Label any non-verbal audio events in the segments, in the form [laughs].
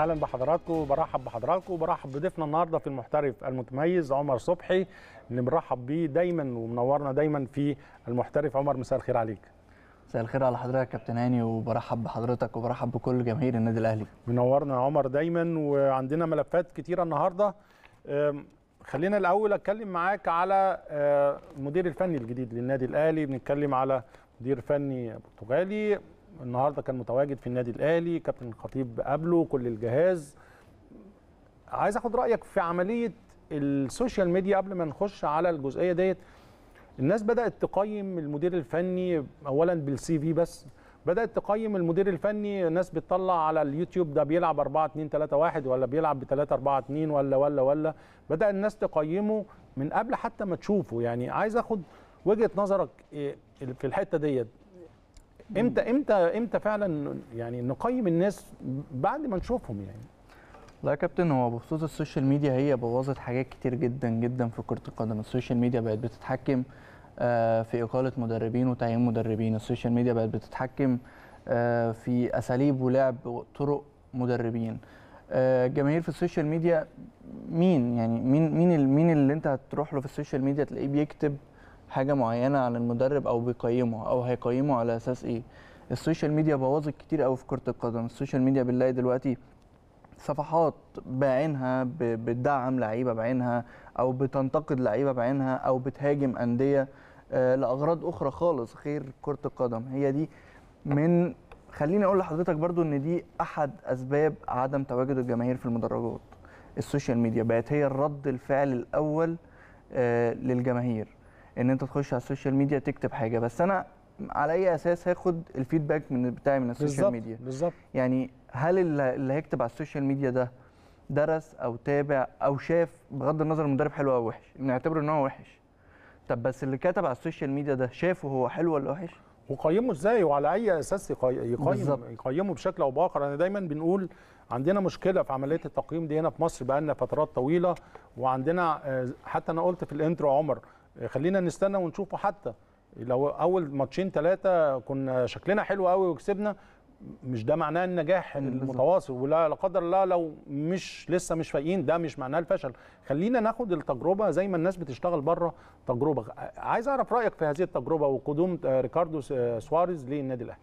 اهلا بحضراتكم وبرحب بحضراتكم وبرحب بضيفنا النهارده في المحترف المتميز عمر صبحي اللي بنرحب بيه دايما ومنورنا دايما في المحترف عمر مساء الخير عليك. مساء الخير على حضرتك يا كابتن هاني وبرحب بحضرتك وبرحب بكل جماهير النادي الاهلي. منورنا يا عمر دايما وعندنا ملفات كتيره النهارده خلينا الاول اتكلم معاك على المدير أه، الفني الجديد للنادي الاهلي بنتكلم على مدير فني برتغالي النهارده كان متواجد في النادي الاهلي كابتن الخطيب قابله كل الجهاز عايز اخد رايك في عمليه السوشيال ميديا قبل ما نخش على الجزئيه ديت الناس بدات تقيم المدير الفني اولا بالسي في بس بدات تقيم المدير الفني الناس بتطلع على اليوتيوب ده بيلعب 4 2 3 1 ولا بيلعب ب 3 4 2 ولا ولا ولا بدا الناس تقيمه من قبل حتى ما تشوفه يعني عايز اخد وجهه نظرك إيه، في الحته ديت امتى امتى امتى فعلا يعني نقيم الناس بعد ما نشوفهم يعني لا يا كابتن هو بخصوص السوشيال ميديا هي بوظت حاجات كتير جدا جدا في كره القدم السوشيال ميديا بقت بتتحكم آه، في اقاله مدربين وتعيين مدربين السوشيال ميديا بقت بتتحكم آه، في اساليب ولعب وطرق مدربين الجماهير آه، في السوشيال ميديا مين يعني مين مين مين اللي انت هتروح له في السوشيال ميديا تلاقيه بيكتب حاجه معينه عن المدرب او بيقيمه او هيقيمه على اساس ايه السوشيال ميديا بوظت كتير قوي في كره القدم السوشيال ميديا بنلاقي دلوقتي صفحات بعينها بتدعم لعيبه بعينها او بتنتقد لعيبه بعينها او بتهاجم انديه آه، لاغراض اخرى خالص غير كره القدم هي دي من خليني اقول لحضرتك برضو ان دي احد اسباب عدم تواجد الجماهير في المدرجات السوشيال ميديا بقت هي الرد الفعل الاول آه، للجماهير ان انت تخش على السوشيال ميديا تكتب حاجه بس انا على اي اساس هاخد الفيدباك من بتاعي من السوشيال بالزبط ميديا بالظبط يعني هل اللي هيكتب على السوشيال ميديا ده درس او تابع او شاف بغض النظر المدرب حلو او وحش نعتبره ان هو وحش طب بس اللي كتب على السوشيال ميديا ده شافه هو حلو ولا وحش وقيمه ازاي وعلى اي اساس يقيم يقيمه بشكل او باخر انا دايما بنقول عندنا مشكله في عمليه التقييم دي هنا في مصر بقى لنا فترات طويله وعندنا آه، حتى انا قلت في الانترو عمر خلينا نستنى ونشوفه حتى لو اول ماتشين ثلاثه كنا شكلنا حلو قوي وكسبنا مش ده معناه النجاح المتواصل ولا لا قدر الله لو مش لسه مش فايقين ده مش معناه الفشل خلينا ناخد التجربه زي ما الناس بتشتغل بره تجربه عايز اعرف رايك في هذه التجربه وقدوم آه، ريكاردو آه، سواريز للنادي الاهلي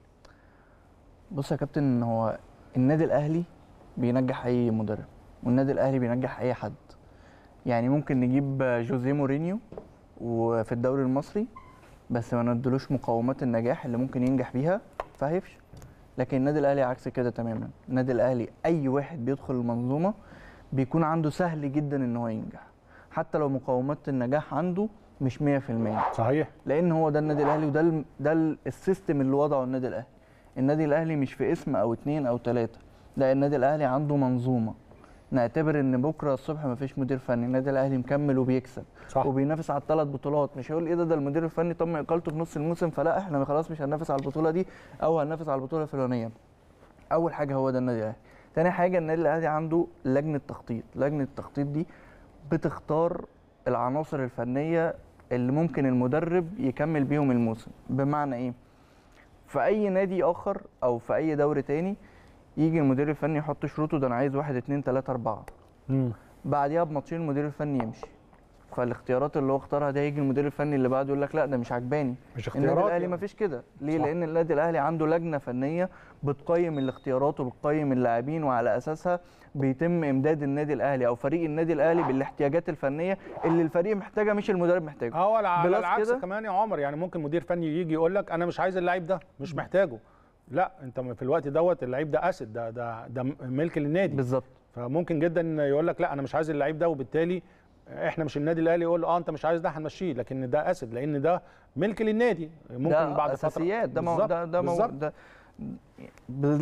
بص يا كابتن هو النادي الاهلي بينجح اي مدرب والنادي الاهلي بينجح اي حد يعني ممكن نجيب آه، جوزيه مورينيو وفي الدوري المصري بس ما ندلوش مقومات النجاح اللي ممكن ينجح بيها فهيفش لكن النادي الاهلي عكس كده تماما النادي الاهلي اي واحد بيدخل المنظومه بيكون عنده سهل جدا ان هو ينجح حتى لو مقومات النجاح عنده مش 100% صحيح لان هو ده النادي الاهلي وده ده السيستم اللي وضعه النادي الاهلي النادي الاهلي مش في اسم او اتنين او تلاته لا النادي الاهلي عنده منظومه نعتبر ان بكره الصبح ما فيش مدير فني النادي الاهلي مكمل وبيكسب صح. وبينافس على الثلاث بطولات مش هيقول ايه ده ده المدير الفني تم اقالته في نص الموسم فلا احنا خلاص مش هننافس على البطوله دي او هننافس على البطوله الفلانيه اول حاجه هو ده النادي الاهلي ثاني حاجه النادي الاهلي عنده لجنه تخطيط لجنه التخطيط دي بتختار العناصر الفنيه اللي ممكن المدرب يكمل بيهم الموسم بمعنى ايه في اي نادي اخر او في اي دوري تاني يجي المدير الفني يحط شروطه ده انا عايز واحد 2 3 اربعه امم بعديها بماتشين المدير الفني يمشي فالاختيارات اللي هو اختارها ده يجي المدير الفني اللي بعده يقول لك لا ده مش عجباني مش اختيارات النادي الاهلي يعني. مفيش كده ليه صح. لان النادي الاهلي عنده لجنه فنيه بتقيم الاختيارات وبتقيم اللاعبين وعلى اساسها بيتم امداد النادي الاهلي او فريق النادي الاهلي بالاحتياجات الفنيه اللي الفريق محتاجها مش المدرب محتاجها اه على العكس كمان يا عمر يعني ممكن مدير فني يجي يقول لك انا مش عايز اللعيب ده مش محتاجه لا انت في الوقت دوت اللعيب ده اسد ده ده ده ملك للنادي بالظبط فممكن جدا يقول لك لا انا مش عايز اللعيب ده وبالتالي احنا مش النادي الاهلي يقول اه انت مش عايز ده هنمشيه لكن ده اسد لان ده ملك للنادي ممكن ده بعد اساسيات فترة. ده بالزبط. ده ده, بالزبط. ده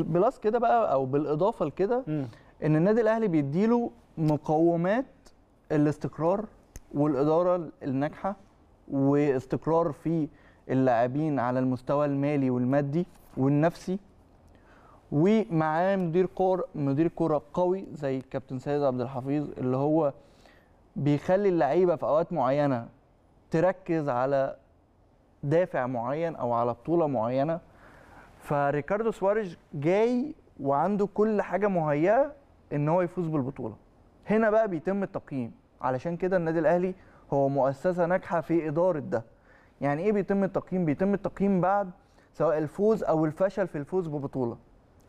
بلس كده بقى او بالاضافه لكده ان النادي الاهلي بيديله مقومات الاستقرار والاداره الناجحه واستقرار في اللاعبين على المستوى المالي والمادي والنفسي ومعاه مدير كور مدير كوره قوي زي كابتن سيد عبد الحفيظ اللي هو بيخلي اللعيبه في اوقات معينه تركز على دافع معين او على بطوله معينه فريكاردو سواريز جاي وعنده كل حاجه مهيئه ان هو يفوز بالبطوله هنا بقى بيتم التقييم علشان كده النادي الاهلي هو مؤسسه ناجحه في اداره ده يعني ايه بيتم التقييم بيتم التقييم بعد سواء الفوز او الفشل في الفوز ببطوله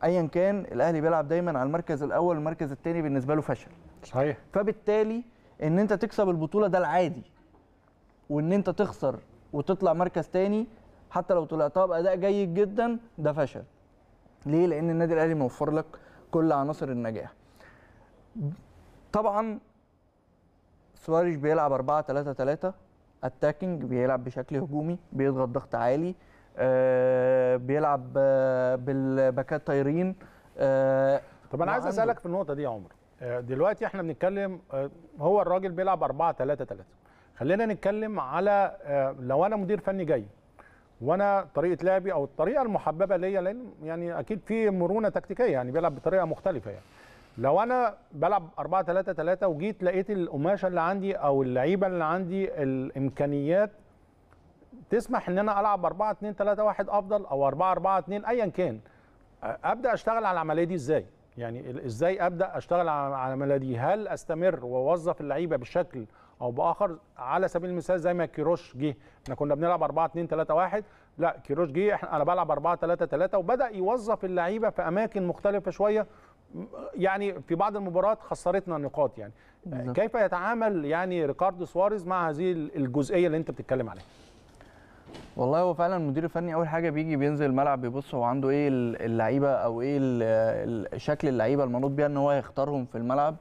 ايا كان الاهلي بيلعب دايما على المركز الاول المركز الثاني بالنسبه له فشل صحيح فبالتالي ان انت تكسب البطوله ده العادي وان انت تخسر وتطلع مركز ثاني حتى لو طلعتها باداء جيد جدا ده فشل ليه لان النادي الاهلي موفر لك كل عناصر النجاح طبعا سواريش بيلعب 4 3 3 اتاكينج بيلعب بشكل هجومي بيضغط ضغط عالي آه، بيلعب آه، بالباكات طايرين آه، طب انا عايز اسالك في النقطه دي يا عمر دلوقتي احنا بنتكلم هو الراجل بيلعب 4 3 3 خلينا نتكلم على لو انا مدير فني جاي وانا طريقه لعبي او الطريقه المحببه ليا لان يعني اكيد في مرونه تكتيكيه يعني بيلعب بطريقه مختلفه يعني لو انا بلعب 4 3 3 وجيت لقيت القماشه اللي عندي او اللعيبه اللي عندي الامكانيات تسمح ان انا العب 4 2 3 1 افضل او 4 4 2 ايا كان ابدا اشتغل على العمليه دي ازاي يعني ازاي ابدا اشتغل على العمليه دي هل استمر واوظف اللعيبه بشكل او باخر على سبيل المثال زي ما كيروش جه احنا كنا بنلعب 4 2 3 1 لا كيروش جه احنا انا بلعب 4 3 3 وبدا يوظف اللعيبه في اماكن مختلفه شويه يعني في بعض المباريات خسرتنا نقاط يعني بالزبط. كيف يتعامل يعني ريكاردو سواريز مع هذه الجزئيه اللي انت بتتكلم عليها والله هو فعلا المدير الفني اول حاجه بيجي بينزل الملعب بيبص هو عنده ايه اللعيبه او ايه شكل اللعيبه المنوط بيها ان هو يختارهم في الملعب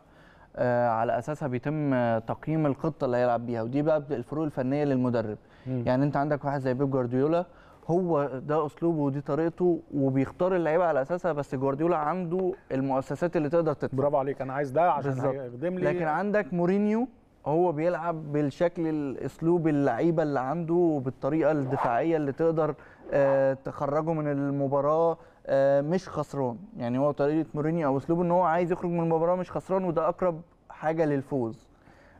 آه، على اساسها بيتم آه، تقييم الخطه اللي هيلعب بيها ودي بقى الفروق الفنيه للمدرب م. يعني انت عندك واحد زي بيب جوارديولا هو ده اسلوبه ودي طريقته وبيختار اللعيبه على اساسها بس جوارديولا عنده المؤسسات اللي تقدر تدفع برافو عليك انا عايز ده عشان هيخدم لي لكن عندك مورينيو هو بيلعب بالشكل الاسلوب اللعيبه اللي عنده وبالطريقه الدفاعيه اللي تقدر آه، تخرجه من المباراه آه، مش خسران يعني هو طريقه مورينيو او اسلوبه ان هو عايز يخرج من المباراه مش خسران وده اقرب حاجه للفوز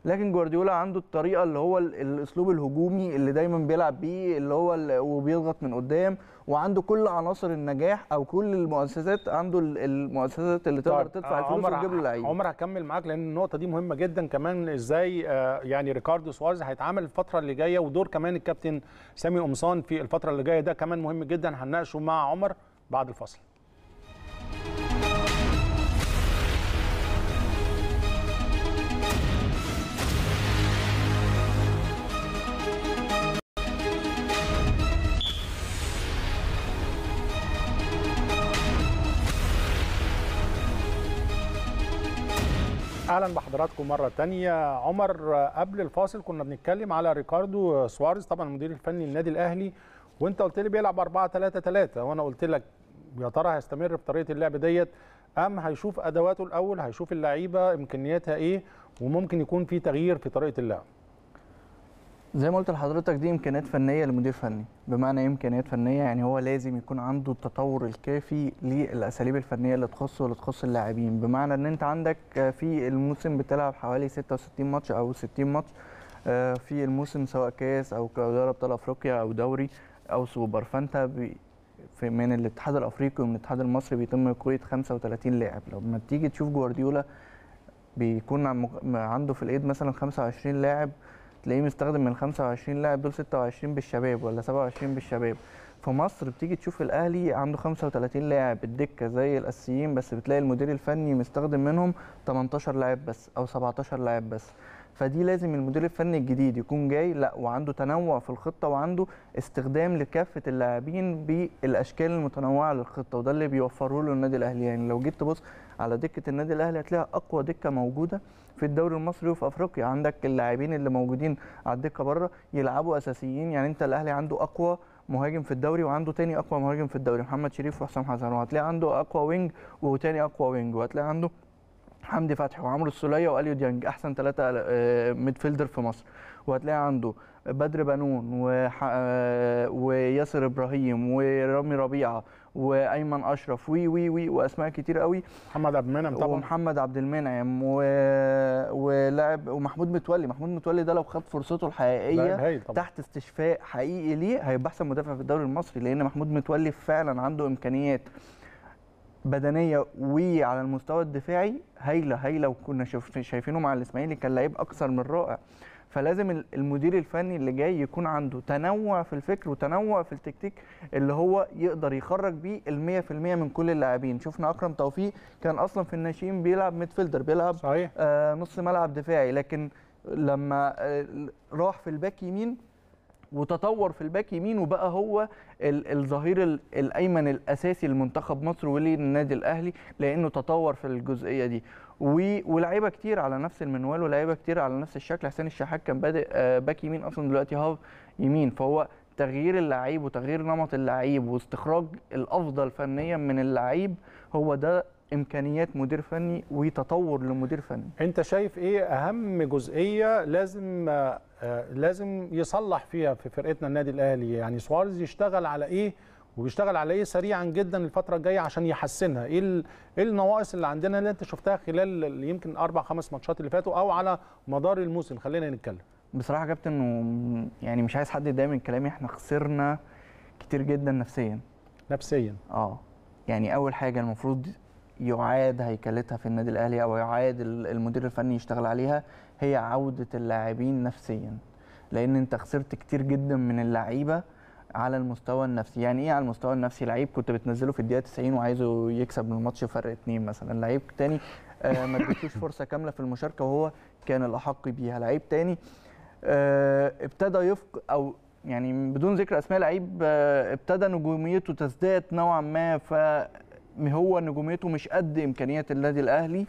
لكن جوارديولا عنده الطريقه اللي هو الاسلوب الهجومي اللي دايما بيلعب بيه اللي هو وبيضغط من قدام وعنده كل عناصر النجاح او كل المؤسسات عنده المؤسسات اللي تقدر تدفع الفلوس وتجيب له لعيبه عمر هكمل معاك لان النقطه دي مهمه جدا كمان ازاي آه، يعني ريكاردو سواريز هيتعامل الفتره اللي جايه ودور كمان الكابتن سامي قمصان في الفتره اللي جايه ده كمان مهم جدا هنناقشه مع عمر بعد الفصل اهلا بحضراتكم مره تانية عمر قبل الفاصل كنا بنتكلم على ريكاردو سواريز طبعا المدير الفني للنادي الاهلي وانت قلت لي بيلعب 4 3 3 وانا قلت لك يا ترى هيستمر بطريقه اللعب ديت ام هيشوف ادواته الاول هيشوف اللعيبه امكانياتها ايه وممكن يكون في تغيير في طريقه اللعب زي ما قلت لحضرتك دي امكانيات فنيه لمدير فني بمعنى ايه امكانيات فنيه يعني هو لازم يكون عنده التطور الكافي للاساليب الفنيه اللي تخصه واللي تخص اللاعبين بمعنى ان انت عندك آه، في الموسم بتلعب حوالي 66 ماتش او 60 ماتش آه، في الموسم سواء كاس او دوري ابطال افريقيا او دوري او سوبر فانت في من الاتحاد الافريقي ومن الاتحاد المصري بيتم قيد 35 لاعب لما تيجي تشوف جوارديولا بيكون عنده في الايد مثلا 25 لاعب تلاقيه مستخدم من 25 لاعب دول 26 بالشباب ولا 27 بالشباب في مصر بتيجي تشوف الاهلي عنده 35 لاعب الدكه زي الاساسيين بس بتلاقي المدير الفني مستخدم منهم 18 لاعب بس او 17 لاعب بس فدي لازم المدير الفني الجديد يكون جاي لا وعنده تنوع في الخطه وعنده استخدام لكافه اللاعبين بالاشكال المتنوعه للخطه وده اللي بيوفره له النادي الاهلي يعني لو جيت تبص على دكه النادي الاهلي هتلاقيها اقوى دكه موجوده في الدوري المصري وفي افريقيا عندك اللاعبين اللي موجودين على الدكه بره يلعبوا اساسيين يعني انت الاهلي عنده اقوى مهاجم في الدوري وعنده تاني اقوى مهاجم في الدوري محمد شريف وحسام حسن وهتلاقي عنده اقوى وينج وتاني اقوى وينج وهتلاقي عنده حمدي فتحي وعمرو السوليه واليو ديانج احسن ثلاثه آه، ميدفيلدر في مصر وهتلاقي عنده بدر بنون وح... آه، وياسر ابراهيم ورامي ربيعه وايمن اشرف وي وي وي واسماء كتير قوي محمد عبد المنعم طبعا ومحمد عبد المنعم و... ولاعب ومحمود متولي محمود متولي ده لو خد فرصته الحقيقيه تحت استشفاء حقيقي ليه هيبقى احسن مدافع في الدوري المصري لان محمود متولي فعلا عنده امكانيات بدنيه وعلى المستوى الدفاعي هايله هايله وكنا شايفينه مع الاسماعيلي كان لعيب اكثر من رائع فلازم المدير الفني اللي جاي يكون عنده تنوع في الفكر وتنوع في التكتيك اللي هو يقدر يخرج بيه ال 100% من كل اللاعبين شفنا اكرم توفيق كان اصلا في الناشئين بيلعب ميدفيلدر بيلعب صحيح. آه نص ملعب دفاعي لكن لما آه راح في الباك يمين وتطور في الباك يمين وبقى هو الظهير الايمن الاساسي لمنتخب مصر وللنادي الاهلي لانه تطور في الجزئيه دي ولاعيبه كتير على نفس المنوال ولاعيبه كتير على نفس الشكل حسين الشحات كان بادئ آه، باك يمين اصلا دلوقتي هاف يمين فهو تغيير اللعيب وتغيير نمط اللعيب واستخراج الافضل فنيا من اللعيب هو ده امكانيات مدير فني وتطور لمدير فني انت شايف ايه اهم جزئيه لازم آه، آه، لازم يصلح فيها في فرقتنا النادي الاهلي يعني سواريز يشتغل على ايه وبيشتغل عليه سريعا جدا الفتره الجايه عشان يحسنها ايه ايه النواقص اللي عندنا اللي انت شفتها خلال يمكن اربع خمس ماتشات اللي فاتوا او على مدار الموسم خلينا نتكلم بصراحه يا كابتن يعني مش عايز حد يتضايق من كلامي احنا خسرنا كتير جدا نفسيا نفسيا اه يعني اول حاجه المفروض يعاد هيكلتها في النادي الاهلي او يعاد المدير الفني يشتغل عليها هي عوده اللاعبين نفسيا لان انت خسرت كتير جدا من اللعيبه على المستوى النفسي يعني ايه على المستوى النفسي لعيب كنت بتنزله في الدقيقه 90 وعايزه يكسب من الماتش فرق اتنين مثلا لعيب تاني آه ما اديتوش فرصه كامله في المشاركه وهو كان الاحق بيها لعيب تاني آه ابتدى يفق او يعني بدون ذكر اسماء لعيب آه ابتدى نجوميته تزداد نوعا ما هو نجوميته مش قد امكانيات النادي الاهلي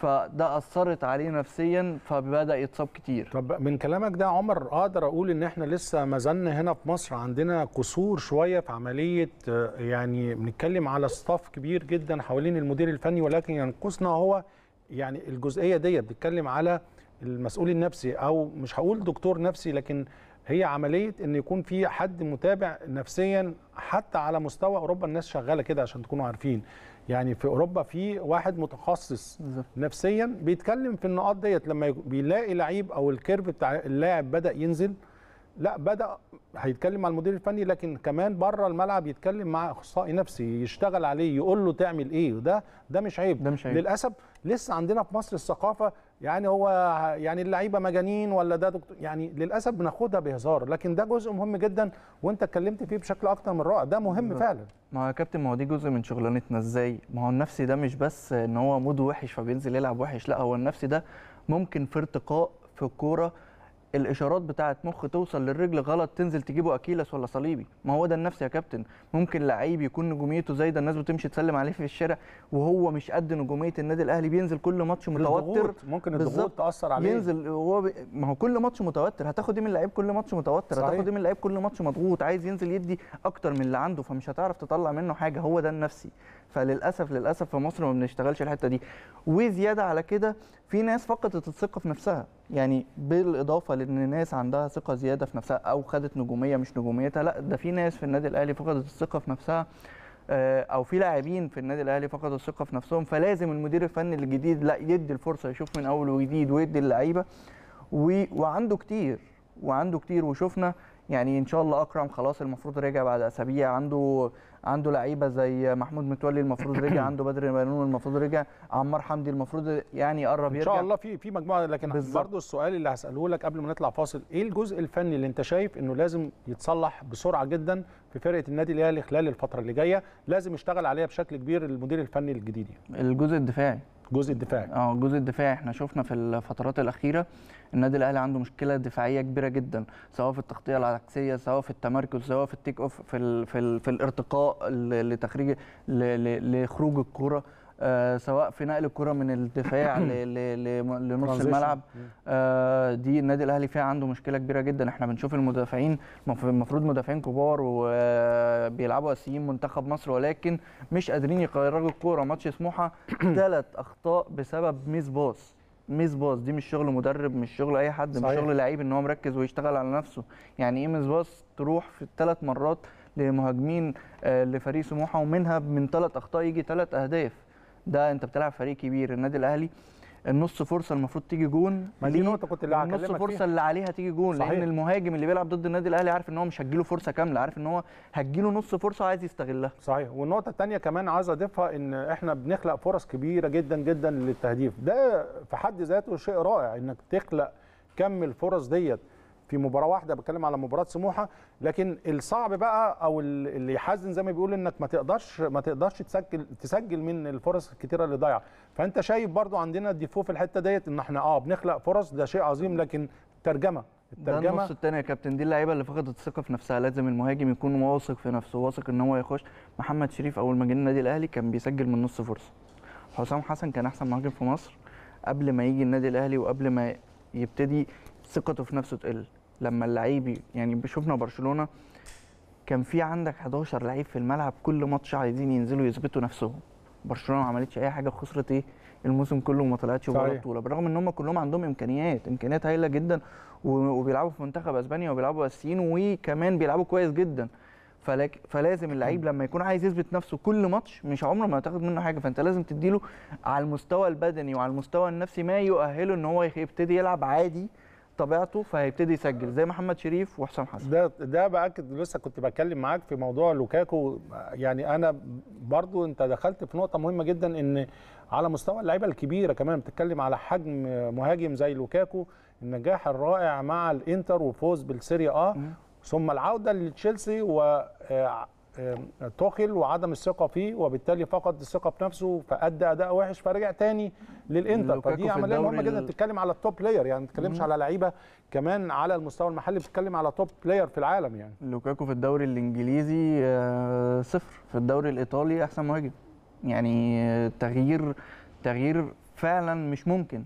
فده اثرت عليه نفسيا فبدا يتصاب كتير طب من كلامك ده عمر اقدر اقول ان احنا لسه ما زلنا هنا في مصر عندنا قصور شويه في عمليه آه، يعني بنتكلم على ستاف كبير جدا حوالين المدير الفني ولكن ينقصنا هو يعني الجزئيه دي بتتكلم على المسؤول النفسي او مش هقول دكتور نفسي لكن هي عمليه ان يكون في حد متابع نفسيا حتى على مستوى اوروبا الناس شغاله كده عشان تكونوا عارفين يعني في اوروبا في واحد متخصص نفسيا بيتكلم في النقاط ديت لما بيلاقي لعيب او الكيرف بتاع اللاعب بدا ينزل لا بدا هيتكلم مع المدير الفني لكن كمان بره الملعب يتكلم مع اخصائي نفسي يشتغل عليه يقول له تعمل ايه وده ده مش عيب ده مش عيب للاسف لسه عندنا في مصر الثقافه يعني هو يعني اللعيبه مجانين ولا ده دكتور يعني للاسف بناخدها بهزار لكن ده جزء مهم جدا وانت اتكلمت فيه بشكل اكتر من رائع ده مهم فعلا ما هو يا كابتن ما هو دي جزء من شغلانتنا ازاي ما هو النفسي ده مش بس ان هو موده وحش فبينزل يلعب وحش لا هو النفسي ده ممكن في ارتقاء في الكوره الاشارات بتاعه مخ توصل للرجل غلط تنزل تجيبه اكيلس ولا صليبي ما هو ده النفس يا كابتن ممكن لعيب يكون نجوميته زايده الناس بتمشي تسلم عليه في الشارع وهو مش قد نجوميه النادي الاهلي بينزل كل ماتش متوتر الضغوط. ممكن الضغوط تاثر عليه ينزل وهو ب... ما هو كل ماتش متوتر هتاخد ايه من لعيب كل ماتش متوتر صحيح. هتاخد ايه من لعيب كل ماتش مضغوط عايز ينزل يدي اكتر من اللي عنده فمش هتعرف تطلع منه حاجه هو ده النفسي فللاسف للاسف في مصر ما بنشتغلش الحته دي وزياده على كده في ناس فقدت الثقه في نفسها يعني بالاضافه لان ناس عندها ثقه زياده في نفسها او خدت نجوميه مش نجوميتها لا ده في ناس في النادي الاهلي فقدت الثقه في نفسها آه، او في لاعبين في النادي الاهلي فقدوا الثقه في نفسهم فلازم المدير الفني الجديد لا يدي الفرصه يشوف من اول وجديد ويدي اللعيبه و... وعنده كتير وعنده كتير وشفنا يعني ان شاء الله اكرم خلاص المفروض رجع بعد اسابيع عنده عنده لعيبه زي محمود متولي المفروض رجع [clears throat] عنده بدر بنون المفروض رجع عمار حمدي المفروض يعني يقرب يرجع ان شاء الله في في مجموعه لكن برضه السؤال اللي هساله لك قبل ما نطلع فاصل ايه الجزء الفني اللي انت شايف انه لازم يتصلح بسرعه جدا في فرقه النادي الاهلي خلال الفتره اللي جايه لازم يشتغل عليها بشكل كبير المدير الفني الجديد يعني. الجزء الدفاعي الجزء الدفاعي اه الجزء الدفاعي احنا شفنا في الفترات الاخيره النادي الاهلي عنده مشكله دفاعيه كبيره جدا سواء في التغطيه العكسيه سواء في التمركز سواء في التيك اوف في في, في الارتقاء لتخريج لخروج الكره آه سواء في نقل الكره من الدفاع لنص الملعب آه دي النادي الاهلي فيها عنده مشكله كبيره جدا احنا بنشوف المدافعين المفروض مدافعين كبار وبيلعبوا اساسيين منتخب مصر ولكن مش قادرين يخرجوا الكوره ماتش سموحه ثلاث [clears throat] اخطاء بسبب ميس باص ميس باص دي مش شغل مدرب مش شغل اي حد صحيح. مش شغل لعيب ان هو مركز ويشتغل على نفسه يعني ايه ميس باص تروح في الثلاث مرات لمهاجمين آه، لفريق سموحه ومنها من ثلاث اخطاء يجي ثلاث اهداف ده انت بتلعب فريق كبير النادي الاهلي النص فرصه المفروض تيجي جون ما دي نقطه كنت اللي النص فرصه فيها. اللي عليها تيجي جون صحيح. لان المهاجم اللي بيلعب ضد النادي الاهلي عارف ان هو مش هتجيله فرصه كامله عارف ان هو هتجيله نص فرصه وعايز يستغلها صحيح والنقطه الثانيه كمان عايز اضيفها ان احنا بنخلق فرص كبيره جدا جدا للتهديف ده في حد ذاته شيء رائع انك تخلق كم الفرص ديت في مباراه واحده بتكلم على مباراه سموحه لكن الصعب بقى او اللي يحزن زي ما بيقول انك ما تقدرش ما تقدرش تسجل تسجل من الفرص الكتيره اللي ضايعه فانت شايف برضو عندنا ديفو في الحته ديت ان احنا اه بنخلق فرص ده شيء عظيم لكن ترجمه الترجمه ده النص الثاني يا كابتن دي اللعيبه اللي فقدت الثقه في نفسها لازم المهاجم يكون واثق في نفسه واثق ان هو يخش محمد شريف اول ما جه النادي الاهلي كان بيسجل من نص فرصه حسام حسن كان احسن مهاجم في مصر قبل ما يجي النادي الاهلي وقبل ما يبتدي ثقته في نفسه تقل لما اللعيب يعني شفنا برشلونه كان في عندك 11 لعيب في الملعب كل ماتش عايزين ينزلوا يثبتوا نفسهم برشلونه ما عملتش اي حاجه خسرت ايه الموسم كله وما طلعتش ولا البطوله بالرغم ان هم كلهم عندهم امكانيات امكانيات هايله جدا وبيلعبوا في منتخب اسبانيا وبيلعبوا اساسيين وكمان بيلعبوا كويس جدا فلك فلازم اللعيب لما يكون عايز يثبت نفسه كل ماتش مش عمره ما هتاخد منه حاجه فانت لازم تديله على المستوى البدني وعلى المستوى النفسي ما يؤهله ان هو يبتدي يلعب عادي طبيعته فهيبتدي يسجل زي محمد شريف وحسام حسن ده ده باكد لسه كنت بتكلم معاك في موضوع لوكاكو يعني انا برضو انت دخلت في نقطه مهمه جدا ان على مستوى اللعيبه الكبيره كمان بتتكلم على حجم مهاجم زي لوكاكو النجاح الرائع مع الانتر وفوز بالسيريا اه ثم العوده لتشيلسي و آه، توخل وعدم الثقه فيه وبالتالي فقد الثقه بنفسه فادى اداء وحش فرجع تاني للانتر فدي عمليه مهمه جدا بتتكلم على التوب بلاير يعني ما بتتكلمش على لعيبه كمان على المستوى المحلي بتتكلم على توب بلاير في العالم يعني لوكاكو في الدوري الانجليزي آه، صفر في الدوري الايطالي احسن مهاجم يعني آه، تغيير تغيير فعلا مش ممكن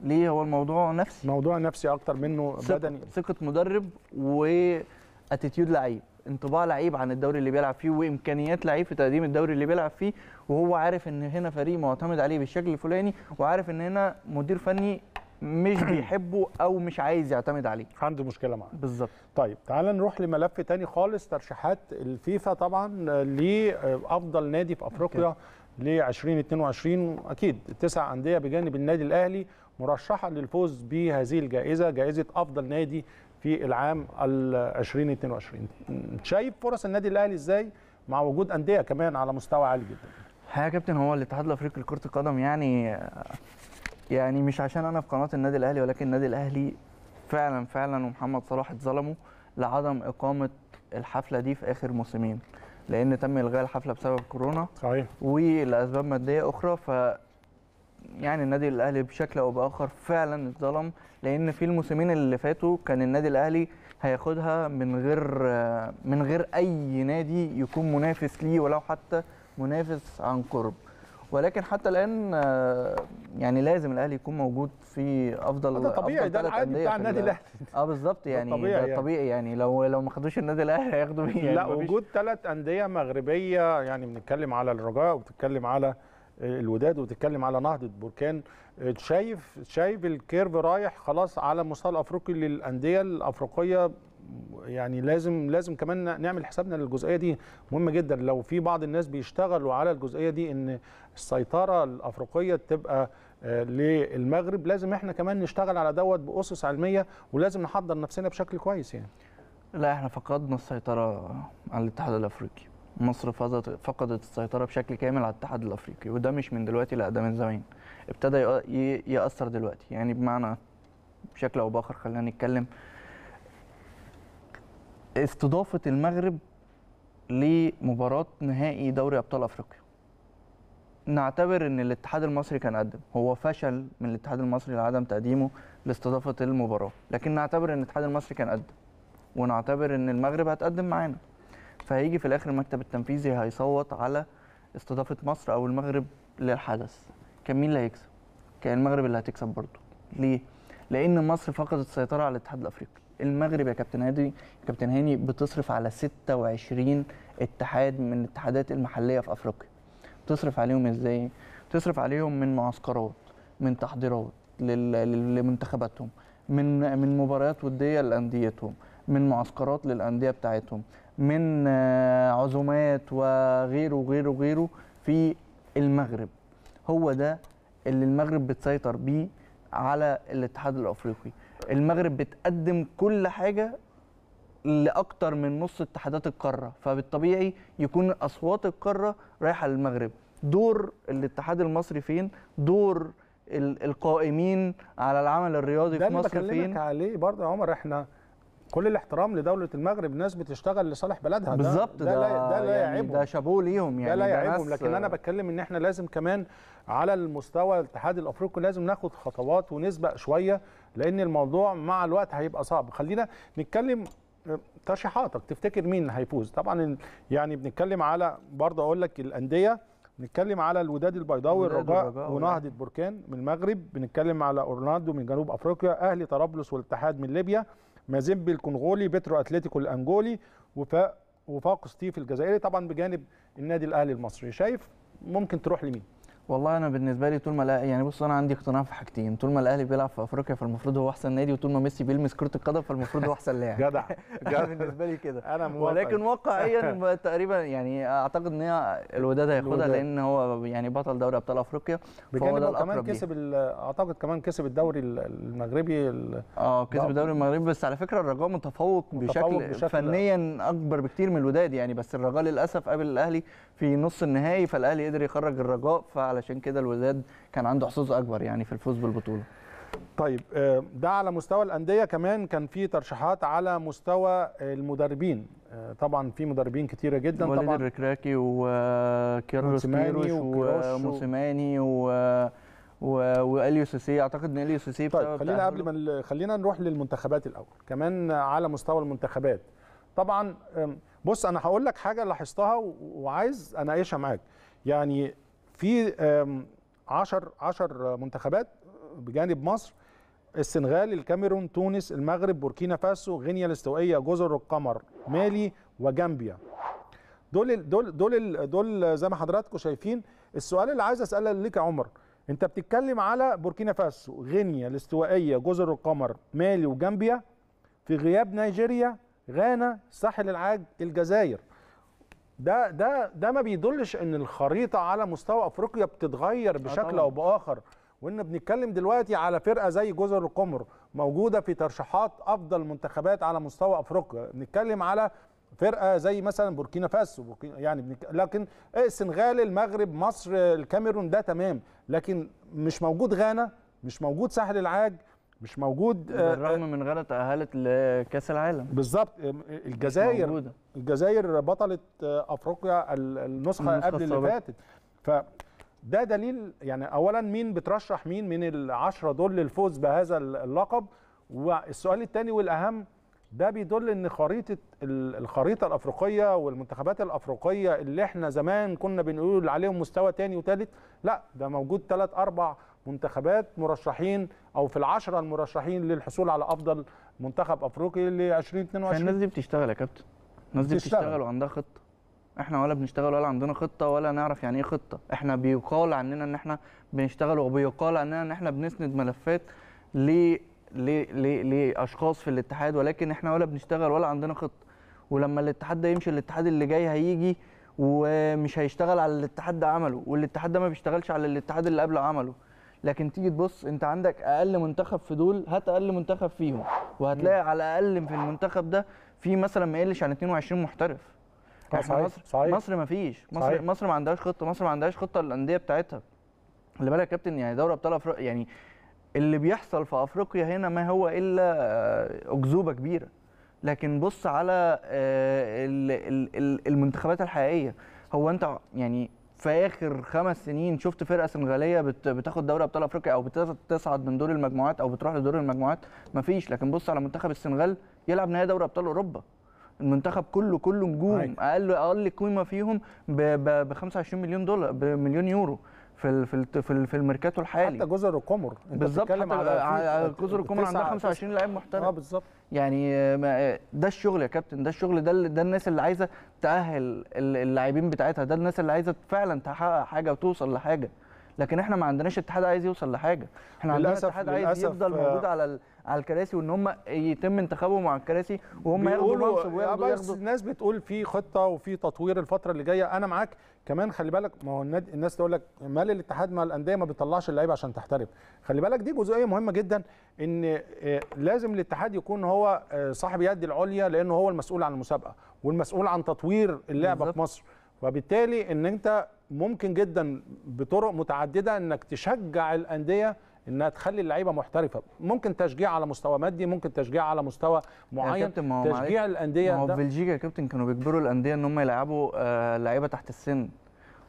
ليه هو الموضوع نفسي موضوع نفسي اكتر منه بدني ثقه مدرب واتيتيود لعيب انطباع لعيب عن الدوري اللي بيلعب فيه وامكانيات لعيب في تقديم الدوري اللي بيلعب فيه وهو عارف ان هنا فريق معتمد عليه بالشكل الفلاني وعارف ان هنا مدير فني مش [clears throat] بيحبه او مش عايز يعتمد عليه عنده مشكله معاه بالظبط طيب تعال نروح لملف تاني خالص ترشيحات الفيفا طبعا لافضل آه، نادي في افريقيا ل 2022 اكيد التسع انديه بجانب النادي الاهلي مرشحه للفوز بهذه الجائزه جائزه افضل نادي في العام 2022 شايف فرص النادي الاهلي ازاي مع وجود انديه كمان على مستوى عالي جدا الحقيقه يا كابتن هو الاتحاد الافريقي لكره القدم يعني يعني مش عشان انا في قناه النادي الاهلي ولكن النادي الاهلي فعلا فعلا ومحمد صلاح اتظلموا لعدم اقامه الحفله دي في اخر موسمين لان تم الغاء الحفله بسبب كورونا صحيح ولاسباب ماديه اخرى ف يعني النادي الاهلي بشكل او باخر فعلا اتظلم لان في الموسمين اللي فاتوا كان النادي الاهلي هياخدها من غير من غير اي نادي يكون منافس ليه ولو حتى منافس عن قرب ولكن حتى الان يعني لازم الاهلي يكون موجود في افضل ده طبيعي أفضل ده العادي بتاع النادي الاهلي [laughs] اه بالظبط يعني ده طبيعي, يعني. يعني لو لو ما خدوش النادي الاهلي هياخدوا مين يعني لا وجود ثلاث انديه مغربيه يعني بنتكلم على الرجاء وبتتكلم على الوداد وتتكلم على نهضه بركان شايف شايف الكيرف رايح خلاص على المستوى الافريقي للانديه الافريقيه يعني لازم لازم كمان نعمل حسابنا للجزئيه دي مهمه جدا لو في بعض الناس بيشتغلوا على الجزئيه دي ان السيطره الافريقيه تبقى آه، للمغرب لازم احنا كمان نشتغل على دوت باسس علميه ولازم نحضر نفسنا بشكل كويس يعني لا احنا فقدنا السيطره على الاتحاد الافريقي مصر فقدت السيطره بشكل كامل على الاتحاد الافريقي وده مش من دلوقتي لا ده من زمان ابتدى ياثر دلوقتي يعني بمعنى بشكل او باخر خلينا نتكلم استضافه المغرب لمباراه نهائي دوري ابطال افريقيا نعتبر ان الاتحاد المصري كان قدم هو فشل من الاتحاد المصري لعدم تقديمه لاستضافه المباراه لكن نعتبر ان الاتحاد المصري كان قدم ونعتبر ان المغرب هتقدم معانا فهيجي في الاخر المكتب التنفيذي هيصوت على استضافه مصر او المغرب للحدث كان مين اللي هيكسب كان المغرب اللي هتكسب برضه ليه لان مصر فقدت السيطره على الاتحاد الافريقي المغرب يا كابتن هادي يا كابتن هاني بتصرف على 26 اتحاد من الاتحادات المحليه في افريقيا بتصرف عليهم ازاي بتصرف عليهم من معسكرات من تحضيرات لمنتخباتهم من من مباريات وديه لانديتهم من معسكرات للانديه بتاعتهم من آه، عزومات وغيره وغيره وغيره في المغرب هو ده اللي المغرب بتسيطر بيه على الاتحاد الافريقي المغرب بتقدم كل حاجه لاكثر من نص اتحادات القاره فبالطبيعي يكون اصوات القاره رايحه للمغرب دور الاتحاد المصري فين دور القائمين على العمل الرياضي في مصر فين ده اللي بكلمك عليه برضه يا عمر احنا كل الاحترام لدوله المغرب ناس بتشتغل لصالح بلدها بالظبط ده, ده, ده, ده لا يعني يعيبهم يعني ده شابوه ليهم يعني ده لا يعيبهم لكن انا بتكلم ان احنا لازم كمان على المستوى الاتحاد الافريقي لازم ناخد خطوات ونسبق شويه لان الموضوع مع الوقت هيبقى صعب خلينا نتكلم آه، ترشيحاتك تفتكر مين هيفوز طبعا يعني بنتكلم على برضه اقول لك الانديه بنتكلم على الوداد البيضاوي الرجاء ونهضه بركان من المغرب بنتكلم على اورلاندو من جنوب افريقيا اهلي طرابلس والاتحاد من ليبيا مازيمبي الكونغولي بترو اتلتيكو الانجولي وفاق وفاق ستيف الجزائري طبعا بجانب النادي الاهلي المصري شايف ممكن تروح لمين والله انا بالنسبه لي طول ما الأهلي يعني بص انا عندي اقتناع في حاجتين طول ما الاهلي بيلعب في افريقيا فالمفروض هو احسن نادي وطول ما ميسي بيلمس كره القدم فالمفروض هو احسن لاعب جدع [laughs] جدع بالنسبه لي كده انا موافق ولكن واقعيا [laughs] تقريبا يعني اعتقد ان هي الوداد هياخدها لان هو يعني بطل دوري ابطال افريقيا فهو ده كمان كسب اعتقد كمان كسب الدوري المغربي اه كسب الدوري المغربي بس على فكره الرجاء متفوق, متفوق بشكل, بشكل فنيا اكبر بكتير من الوداد يعني بس الرجاء للاسف قابل الاهلي في نص النهائي فالاهلي قدر يخرج الرجاء علشان كده الوداد كان عنده حظوظ اكبر يعني في الفوز بالبطوله طيب آه، ده على مستوى الانديه كمان كان في ترشيحات على مستوى المدربين آه، طبعا في مدربين كتيره جدا طبعا وليد الركراكي وكيرلوس كيروش وموسيماني و, و... واليو سيسي اعتقد ان اليو سي طيب خلينا قبل ما خلينا نروح للمنتخبات الاول كمان على مستوى المنتخبات طبعا بص انا هقول لك حاجه لاحظتها وعايز اناقشها معاك يعني في 10 10 منتخبات بجانب مصر السنغال الكاميرون تونس المغرب بوركينا فاسو غينيا الاستوائيه جزر القمر مالي وجامبيا دول دول دول دول زي ما حضراتكم شايفين السؤال اللي عايز اساله ليك يا عمر انت بتتكلم على بوركينا فاسو غينيا الاستوائيه جزر القمر مالي وجامبيا في غياب نيجيريا غانا ساحل العاج الجزائر ده ده ده ما بيدلش ان الخريطه على مستوى افريقيا بتتغير آه، بشكل او باخر وان بنتكلم دلوقتي على فرقه زي جزر القمر موجوده في ترشيحات افضل منتخبات على مستوى افريقيا بنتكلم على فرقه زي مثلا بوركينا فاسو يعني لكن السنغال المغرب مصر الكاميرون ده تمام لكن مش موجود غانا مش موجود ساحل العاج مش موجود آه، بالرغم من غانا تاهلت لكاس العالم بالظبط آه، الجزائر الجزائر بطلة آه، افريقيا النسخه قبل اللي فاتت فده دليل يعني اولا مين بترشح مين من العشرة دول للفوز بهذا اللقب والسؤال الثاني والاهم ده بيدل ان خريطه الخريطه الافريقيه والمنتخبات الافريقيه اللي احنا زمان كنا بنقول عليهم مستوى تاني وتالت لا ده موجود ثلاث اربع منتخبات مرشحين او في العشره المرشحين للحصول على افضل منتخب افريقي ل 2022 الناس دي بتشتغل يا كابتن الناس دي بتشتغل وعندها خطه احنا ولا بنشتغل ولا عندنا خطه ولا نعرف يعني ايه خطه احنا بيقال عننا ان احنا بنشتغل وبيقال عننا ان احنا بنسند ملفات ل لاشخاص في الاتحاد ولكن احنا ولا بنشتغل ولا عندنا خطه ولما الاتحاد ده يمشي الاتحاد اللي جاي هيجي ومش هيشتغل على الاتحاد ده عمله والاتحاد ده ما بيشتغلش على الاتحاد اللي قبله عمله لكن تيجي تبص انت عندك اقل منتخب في دول هات اقل منتخب فيهم وهتلاقي على الاقل في المنتخب ده في مثلا ما يقلش عن 22 محترف آه، صحيح. مصر صحيح. مصر ما فيش مصر صحيح. مصر ما عندهاش خطه مصر ما عندهاش خطه للانديه بتاعتها خلي بالك يا كابتن يعني دوري ابطال افريقيا يعني اللي بيحصل في افريقيا هنا ما هو الا آه، اكذوبه كبيره لكن بص على آه، المنتخبات الحقيقيه هو انت يعني في اخر خمس سنين شفت فرقه سنغاليه بتاخد دوري ابطال افريقيا او بتصعد من دور المجموعات او بتروح لدور المجموعات مفيش لكن بص على منتخب السنغال يلعب نهائي دوري ابطال اوروبا المنتخب كله كله نجوم اقل اقل قيمه فيهم ب 25 مليون دولار بمليون يورو في في في, في الميركاتو الحالي حتى جزر القمر بالظبط على جزر القمر عندها 25 لاعب محترف اه بالظبط يعني آه، آه، ده الشغل يا كابتن ده الشغل ده ده الناس اللي عايزه تاهل اللاعبين بتاعتها ده الناس اللي عايزه فعلا تحقق حاجه وتوصل لحاجه لكن احنا ما عندناش اتحاد عايز يوصل لحاجه احنا عندنا اتحاد عايز يفضل موجود آه، على على الكراسي وان هم يتم انتخابهم على الكراسي وهم ياخدوا منصب وياخدوا الناس بتقول في خطه وفي تطوير الفتره اللي جايه انا معاك كمان خلي بالك ما هو الناس تقول لك مال الاتحاد مع الانديه ما بيطلعش اللعيبه عشان تحترف خلي بالك دي جزئيه مهمه جدا ان آه، لازم الاتحاد يكون هو آه، صاحب يد العليا لانه هو المسؤول عن المسابقه والمسؤول عن تطوير اللعبه في مصر وبالتالي ان انت ممكن جدا بطرق متعدده انك تشجع الانديه انها تخلي اللعيبه محترفه ممكن تشجيع على مستوى مادي ممكن تشجيع على مستوى معين تشجيع الانديه ما هو في بلجيكا يا كابتن كانوا بيجبروا الانديه ان هم يلعبوا آه، لعيبه تحت السن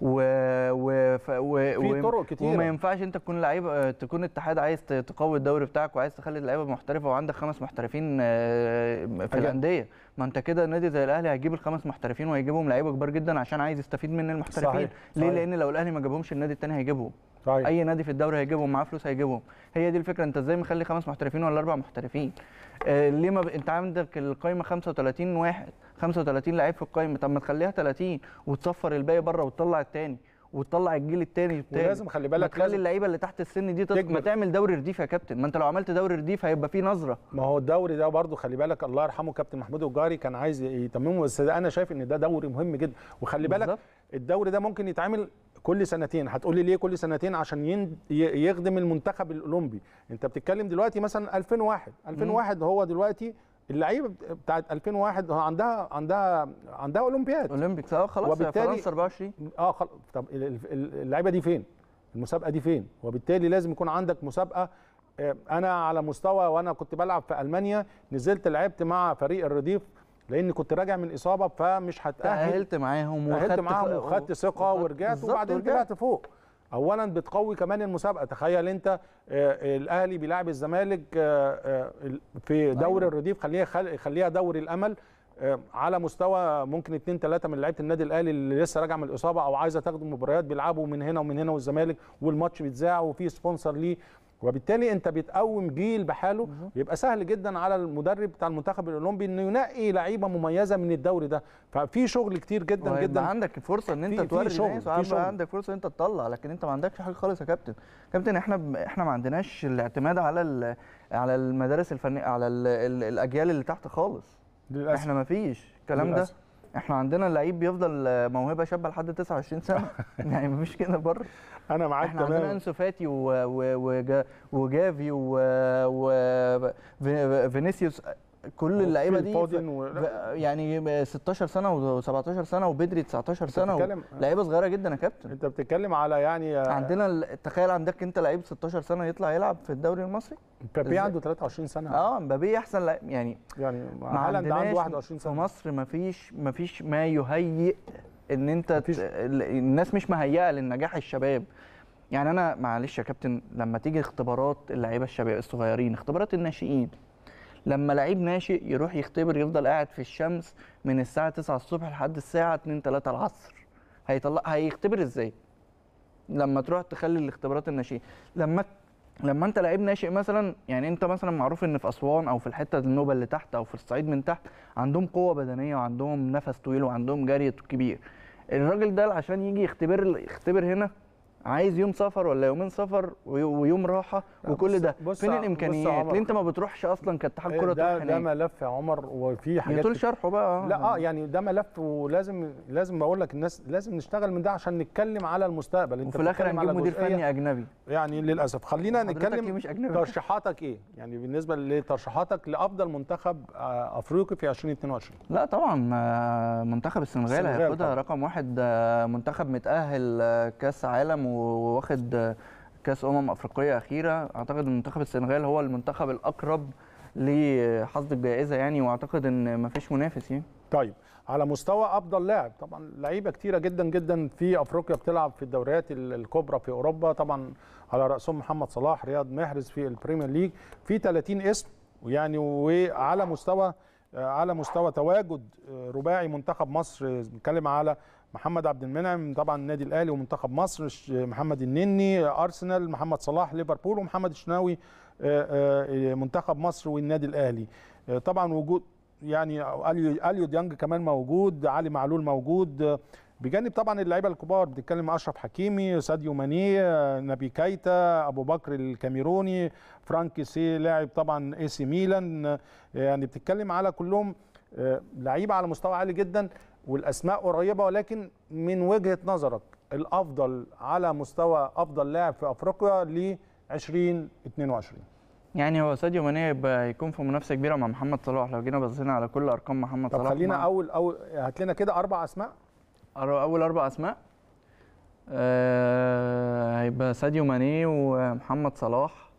و و و في طرق كتير وما ينفعش انت تكون لعيب آه، تكون اتحاد عايز تقوي الدوري بتاعك وعايز تخلي اللعيبه محترفه وعندك خمس محترفين آه، في الانديه ما انت كده نادي زي الاهلي هيجيب الخمس محترفين وهيجيبهم لعيبه كبار جدا عشان عايز يستفيد من المحترفين صحيح. ليه صحيح. لان لو الاهلي ما جابهمش النادي الثاني هيجيبهم صحيح. اي نادي في الدوري هيجيبهم معاه فلوس هيجيبهم هي دي الفكره انت ازاي مخلي خمس محترفين ولا اربع محترفين آه ليه ما ب... انت عندك القايمه 35 واحد 35 لعيب في القايمه طب ما تخليها 30 وتصفر الباقي بره وتطلع الثاني وتطلع الجيل الثاني بتاعي ولازم خلي بالك تخلي اللعيبه اللي تحت السن دي تطلع ما تعمل دوري رديف يا كابتن ما انت لو عملت دوري رديف هيبقى فيه نظره ما هو الدوري ده برضه خلي بالك الله يرحمه كابتن محمود الجاري كان عايز يتممه بس انا شايف ان ده دوري مهم جدا وخلي بالك الدوري ده ممكن يتعمل كل سنتين هتقولي ليه كل سنتين عشان يخدم المنتخب الاولمبي انت بتتكلم دلوقتي مثلا 2001 2001 هو دلوقتي اللعيبه بتاعه 2001 عندها عندها عندها اولمبياد اولمبيكس اه خلاص وبالتالي فرنسا 24 اه خلاص طب اللعيبه دي فين المسابقه دي فين وبالتالي لازم يكون عندك مسابقه آه، انا على مستوى وانا كنت بلعب في المانيا نزلت لعبت مع فريق الرديف لان كنت راجع من اصابه فمش هتاهل تاهلت معاهم وخدت معاهم وخدت ثقه ورجعت وبعدين طلعت فوق اولا بتقوي كمان المسابقه تخيل انت آه، آه، الاهلي بيلعب الزمالك آه، في أيوة. دوري الرديف خليها خليها دوري الامل على مستوى ممكن اتنين تلاته من لعيبه النادي الاهلي اللي لسه راجعه من الاصابه او عايزه تاخد مباريات بيلعبوا من هنا ومن هنا والزمالك والماتش بيتذاع وفي سبونسر ليه وبالتالي انت بتقوم جيل بحاله بيبقى سهل جدا على المدرب بتاع المنتخب الاولمبي انه ينقي لعيبه مميزه من الدوري ده ففي شغل كتير جدا جدا عندك فرصه ان انت توري شغل عندك فرصه ان انت تطلع لكن انت ما عندكش حاجه خالص يا كابتن كابتن احنا ب... احنا ما عندناش الاعتماد على على المدارس الفنيه على ال... الاجيال اللي تحت خالص للأسف. احنا ما فيش الكلام ده احنا عندنا اللعيب بيفضل موهبه شابه لحد 29 سنه [laughs] [laughs] يعني مفيش كده بره انا معاك احنا تمام. عندنا انسو فاتي وجافي وفينيسيوس كل اللعيبه دي يعني و... يعني 16 سنه و17 سنه وبدري 19 سنه و... لعيبه صغيره جدا يا كابتن انت بتتكلم على يعني عندنا تخيل عندك انت لعيب 16 سنه يطلع يلعب في الدوري المصري مبابي عنده 23 سنه اه مبابي احسن لعيب يعني يعني هالاند عنده 21 سنه في مصر ما فيش ما فيش ما يهيئ ان انت ت... الناس مش مهيئه للنجاح الشباب يعني انا معلش يا كابتن لما تيجي اختبارات اللعيبه الشباب الصغيرين اختبارات الناشئين لما لعيب ناشئ يروح يختبر يفضل قاعد في الشمس من الساعه 9 الصبح لحد الساعه 2 3 العصر هيطلع هيختبر ازاي لما تروح تخلي الاختبارات الناشئين لما لما انت لعيب ناشئ مثلا يعني انت مثلا معروف ان في اسوان او في الحته النوبه اللي تحت او في الصعيد من تحت عندهم قوه بدنيه وعندهم نفس طويل وعندهم جري كبير الراجل ده عشان يجي يختبر يختبر هنا عايز يوم سفر ولا يومين سفر ويوم راحه وكل ده بص فين الامكانيات ليه انت ما بتروحش اصلا كاتحاد إيه، كره ده ده ملف يا عمر وفي حاجات يطول شرحه بقى لا اه يعني ده ملف ولازم لازم بقول لك الناس لازم نشتغل من ده عشان نتكلم على المستقبل انت وفي الاخر هنجيب مدير فني اجنبي يعني للاسف خلينا نتكلم مش أجنبي. ترشيحاتك ايه يعني بالنسبه لترشيحاتك لافضل منتخب آه، افريقي في 2022 لا طبعا آه، منتخب السنغال هياخدها رقم واحد آه، منتخب متاهل كاس عالم وواخد كاس امم افريقيه اخيره اعتقد منتخب السنغال هو المنتخب الاقرب لحصد الجائزه يعني واعتقد ان ما فيش منافس يعني طيب على مستوى افضل لاعب طبعا لعيبه كتيره جدا جدا في افريقيا بتلعب في الدوريات الكبرى في اوروبا طبعا على راسهم محمد صلاح رياض محرز في البريمير ليج في 30 اسم ويعني وعلى مستوى على مستوى تواجد رباعي منتخب مصر بنتكلم على محمد عبد المنعم طبعا النادي الاهلي ومنتخب مصر محمد النني ارسنال محمد صلاح ليفربول ومحمد الشناوي آه، آه، منتخب مصر والنادي الاهلي آه، طبعا وجود يعني اليو ديانج كمان موجود علي معلول موجود بجانب طبعا اللعيبه الكبار بنتكلم اشرف حكيمي ساديو ماني نبي كايتا ابو بكر الكاميروني فرانك سي لاعب طبعا اي سي ميلان يعني بتتكلم على كلهم لعيبه على مستوى عالي جدا والاسماء قريبه ولكن من وجهه نظرك الافضل على مستوى افضل لاعب في افريقيا ل 2022 يعني هو ساديو ماني هيكون في منافسه كبيره مع محمد صلاح لو جينا بصينا على كل ارقام محمد طب صلاح طب خلينا اول اول هات لنا كده اربع اسماء اول اربع اسماء أه هيبقى ساديو ماني ومحمد صلاح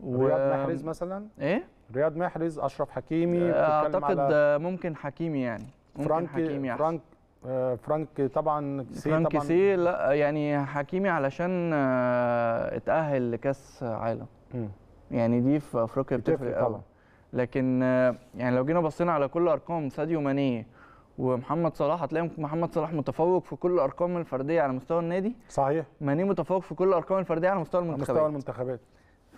و... رياض محرز مثلا ايه رياض محرز اشرف حكيمي اعتقد على... ممكن حكيمي يعني فرانك حكيمي فرانك آه، فرانك طبعا سي فرانك طبعا سي لا يعني حكيمي علشان آه، اتأهل لكأس عالم م. يعني دي في افريقيا بتفرق طبعا لكن آه، يعني لو جينا بصينا على كل ارقام ساديو ماني ومحمد صلاح هتلاقي محمد صلاح متفوق في كل الارقام الفرديه على مستوى النادي صحيح ماني متفوق في كل الارقام الفرديه على مستوى المنتخبات مستوى المنتخبات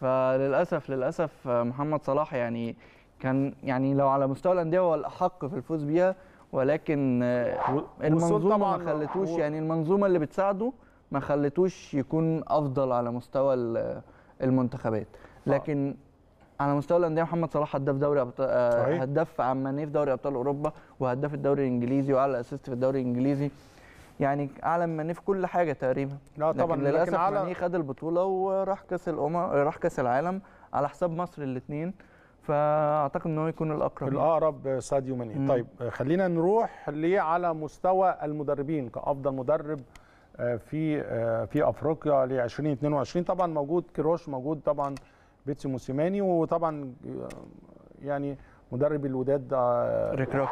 فللاسف للاسف محمد صلاح يعني كان يعني لو على مستوى الانديه هو الاحق في الفوز بيها ولكن المنظومه ما خلتوش يعني المنظومه اللي بتساعده ما خلتوش يكون افضل على مستوى المنتخبات آه. لكن على مستوى الانديه محمد صلاح هداف دوري ابطال آه، هداف عماني في دوري ابطال اوروبا وهداف الدوري الانجليزي واعلى اسيست في الدوري الانجليزي يعني اعلى من في كل حاجه تقريبا لا طبعا لكن للاسف لكن على... خد البطوله وراح كاس الامم راح كاس العالم على حساب مصر الاثنين فاعتقد ان هو يكون الاقرب يعني. الاقرب آه، ساديو ماني طيب آه، خلينا نروح ليه على مستوى المدربين كافضل مدرب آه، في في افريقيا ل 2022 طبعا موجود كيروش موجود طبعا بيتسي موسيماني وطبعا يعني مدرب الوداد ريك روكي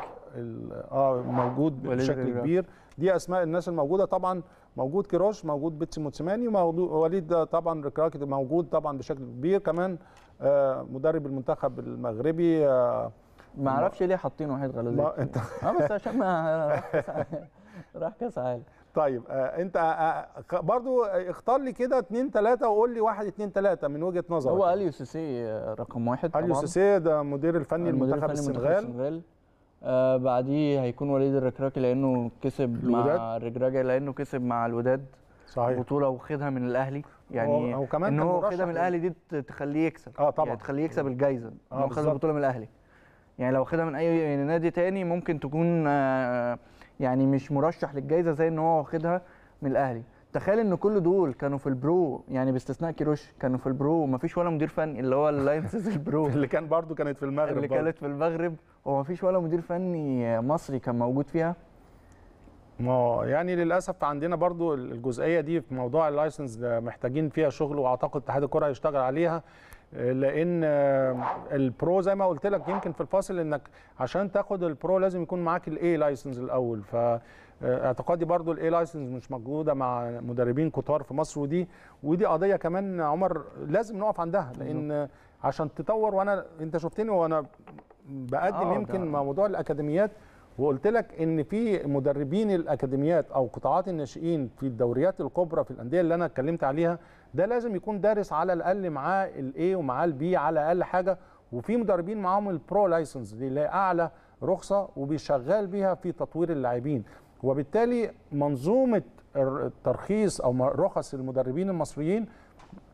اه موجود بشكل كبير دي اسماء الناس الموجوده طبعا موجود كيروش موجود بيتسي موسيماني وليد طبعا ريك موجود طبعا بشكل كبير كمان آه، مدرب المنتخب المغربي آه، ما اعرفش ليه حاطين وحيد غليظ انت [laughs] اه بس عشان ما راح كاس عالم طيب آه انت آه, آه، برضو اختار لي كده اثنين ثلاثة وقول لي واحد اثنين ثلاثة من وجهه نظرك هو اليو سيسي رقم واحد اليو سيسي ده مدير الفني المنتخب السنغال آه بعديه هيكون وليد الركراكي لانه كسب الوداد. مع الركراكي لانه كسب مع الوداد صحيح بطوله وخدها من الاهلي يعني هو كمان ان هو من الاهلي دي تخليه يكسب اه طبعا يعني تخليه يكسب الجايزه آه لو خد البطوله من الاهلي يعني لو خدها من اي يعني نادي تاني ممكن تكون آه, آه، يعني مش مرشح للجائزه زي ان هو واخدها من الاهلي تخيل ان كل دول كانوا في البرو يعني باستثناء كيروش كانوا في البرو فيش ولا مدير فني اللي هو اللاينسز [laughs] البرو اللي كان برضو كانت في المغرب اللي برضو. كانت في المغرب ومفيش ولا مدير فني مصري كان موجود فيها ما يعني للاسف عندنا برضو الجزئيه دي في موضوع اللايسنس محتاجين فيها شغل واعتقد اتحاد الكره هيشتغل عليها لان البرو زي ما قلت لك يمكن في الفاصل انك عشان تاخد البرو لازم يكون معاك الاي لايسنس الاول ف اعتقادي برضو الاي لايسنس مش موجوده مع مدربين كتار في مصر ودي ودي قضيه كمان عمر لازم نقف عندها لان عشان تطور وانا انت شفتني وانا بقدم آه، يمكن موضوع الاكاديميات وقلت لك ان في مدربين الاكاديميات او قطاعات الناشئين في الدوريات الكبرى في الانديه اللي انا اتكلمت عليها ده لازم يكون دارس على الاقل معاه الاي ومعاه البي على اقل حاجه وفي مدربين معاهم البرو لايسنس اللي اعلى رخصه وبيشغال بيها في تطوير اللاعبين وبالتالي منظومه الترخيص او رخص المدربين المصريين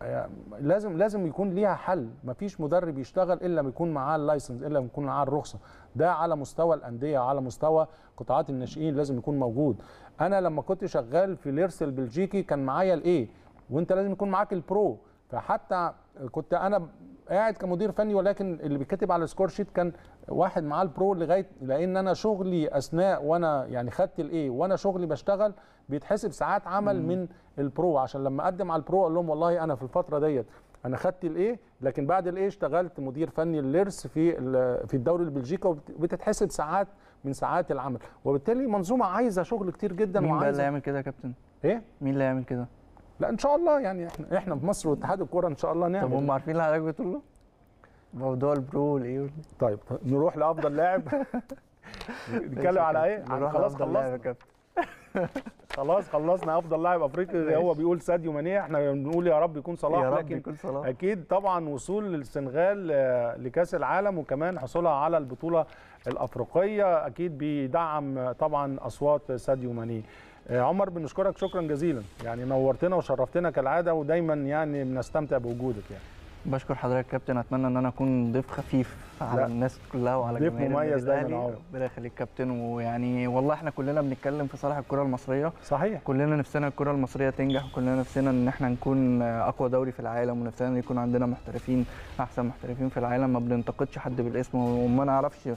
آه، لازم لازم يكون ليها حل مفيش مدرب يشتغل الا لما يكون معاه اللايسنس الا لما يكون معاه الرخصه ده على مستوى الانديه على مستوى قطاعات الناشئين لازم يكون موجود انا لما كنت شغال في ليرس البلجيكي كان معايا الايه وانت لازم يكون معاك البرو فحتى كنت انا قاعد كمدير فني ولكن اللي بيتكتب على السكور شيت كان واحد معاه البرو لغايه لان انا شغلي اثناء وانا يعني خدت الايه وانا شغلي بشتغل بيتحسب ساعات عمل مم. من البرو عشان لما اقدم على البرو اقول لهم والله انا في الفتره ديت انا خدت الايه لكن بعد الايه اشتغلت مدير فني الليرس في في الدوري البلجيكي وبتتحسب ساعات من ساعات العمل وبالتالي منظومه عايزه شغل كتير جدا مين وعايزه مين اللي هيعمل كده يا كابتن؟ ايه؟ مين اللي هيعمل كده؟ لا ان شاء الله يعني احنا احنا في مصر واتحاد الكوره ان شاء الله نعمل طب هم عارفين اللي حضرتك بتقوله؟ موضوع البرو والايه طيب نروح لافضل لاعب نتكلم [laughs] على ايه؟ على خلاص خلصنا [laughs] خلاص خلصنا افضل لاعب افريقي هو [laughs] بيقول ساديو ماني احنا بنقول يا رب يكون صلاح يا رب لكن يكون صلاح. اكيد طبعا وصول السنغال آه، لكاس العالم وكمان حصولها على البطوله الافريقيه اكيد بيدعم طبعا اصوات ساديو ماني آه، عمر بنشكرك شكرا جزيلا يعني نورتنا وشرفتنا كالعاده ودايما يعني بنستمتع بوجودك يعني بشكر حضرتك كابتن اتمنى ان انا اكون ضيف خفيف على لا. الناس كلها وعلى ضيف مميز دايما آه. ربنا يخليك كابتن ويعني والله احنا كلنا بنتكلم في صالح الكره المصريه صحيح كلنا نفسنا الكره المصريه تنجح وكلنا نفسنا ان احنا نكون اقوى دوري في العالم ونفسنا ان يكون عندنا محترفين احسن محترفين في العالم ما بننتقدش حد بالاسم وما نعرفش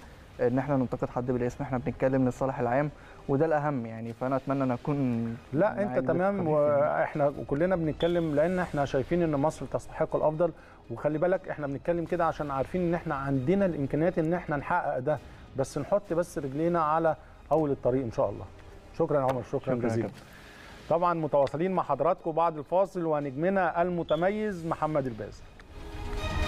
ان احنا ننتقد حد بالاسم احنا بنتكلم للصالح العام وده الاهم يعني فانا اتمنى ان اكون لا انت تمام يعني. واحنا كلنا بنتكلم لان احنا شايفين ان مصر تستحق الافضل وخلي بالك احنا بنتكلم كده عشان عارفين ان احنا عندنا الامكانيات ان احنا نحقق ده بس نحط بس رجلينا على اول الطريق ان شاء الله شكرا يا عمر شكرا, شكرا جزيلا طبعا متواصلين مع حضراتكم بعد الفاصل ونجمنا المتميز محمد الباز